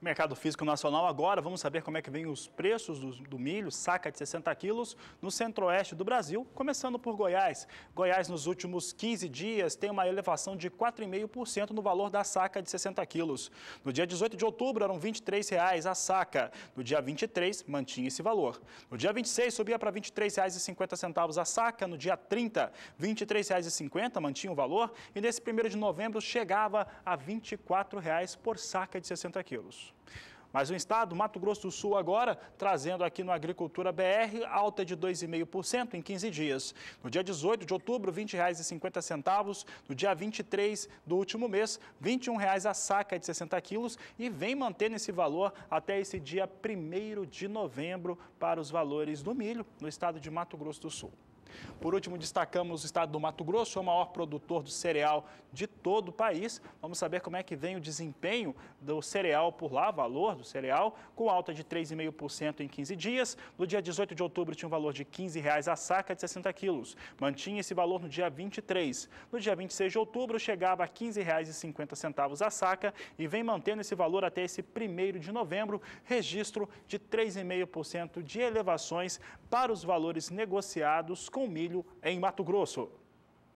Mercado Físico Nacional agora, vamos saber como é que vem os preços do, do milho, saca de 60 quilos, no centro-oeste do Brasil, começando por Goiás. Goiás, nos últimos 15 dias, tem uma elevação de 4,5% no valor da saca de 60 quilos. No dia 18 de outubro, eram R$ 23,00 a saca. No dia 23, mantinha esse valor. No dia 26, subia para R$ 23,50 a saca. No dia 30, R$ 23,50, mantinha o valor. E nesse 1 de novembro, chegava a R$ 24,00 por saca de 60 quilos. Mas o estado, Mato Grosso do Sul, agora trazendo aqui no Agricultura BR alta de 2,5% em 15 dias. No dia 18 de outubro, R$ 20,50. No dia 23 do último mês, R$ 21,00 a saca de 60 quilos e vem mantendo esse valor até esse dia 1 de novembro para os valores do milho no estado de Mato Grosso do Sul. Por último, destacamos o estado do Mato Grosso, é o maior produtor do cereal de todo o país. Vamos saber como é que vem o desempenho do cereal por lá, valor do cereal, com alta de 3,5% em 15 dias. No dia 18 de outubro tinha um valor de R$ 15,00 a saca de 60 quilos. Mantinha esse valor no dia 23. No dia 26 de outubro chegava a R$ 15,50 a saca e vem mantendo esse valor até esse 1 de novembro, registro de 3,5% de elevações para os valores negociados com milho em Mato Grosso.